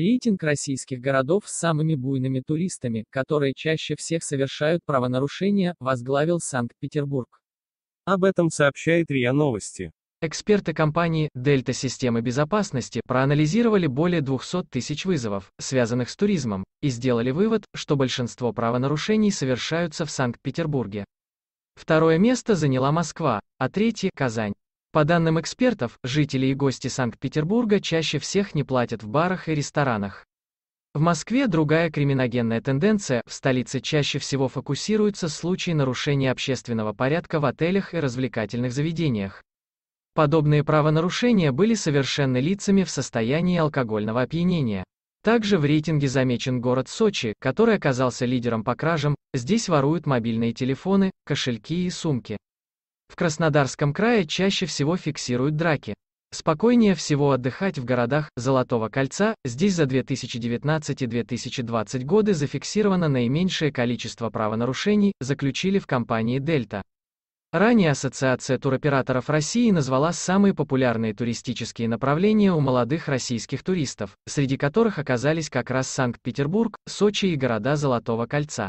Рейтинг российских городов с самыми буйными туристами, которые чаще всех совершают правонарушения, возглавил Санкт-Петербург. Об этом сообщает РИА Новости. Эксперты компании «Дельта Системы Безопасности» проанализировали более 200 тысяч вызовов, связанных с туризмом, и сделали вывод, что большинство правонарушений совершаются в Санкт-Петербурге. Второе место заняла Москва, а третье – Казань. По данным экспертов, жители и гости Санкт-Петербурга чаще всех не платят в барах и ресторанах. В Москве другая криминогенная тенденция, в столице чаще всего фокусируются случаи нарушения общественного порядка в отелях и развлекательных заведениях. Подобные правонарушения были совершены лицами в состоянии алкогольного опьянения. Также в рейтинге замечен город Сочи, который оказался лидером по кражам, здесь воруют мобильные телефоны, кошельки и сумки. В Краснодарском крае чаще всего фиксируют драки. Спокойнее всего отдыхать в городах Золотого кольца, здесь за 2019 и 2020 годы зафиксировано наименьшее количество правонарушений, заключили в компании «Дельта». Ранее Ассоциация туроператоров России назвала самые популярные туристические направления у молодых российских туристов, среди которых оказались как раз Санкт-Петербург, Сочи и города Золотого кольца.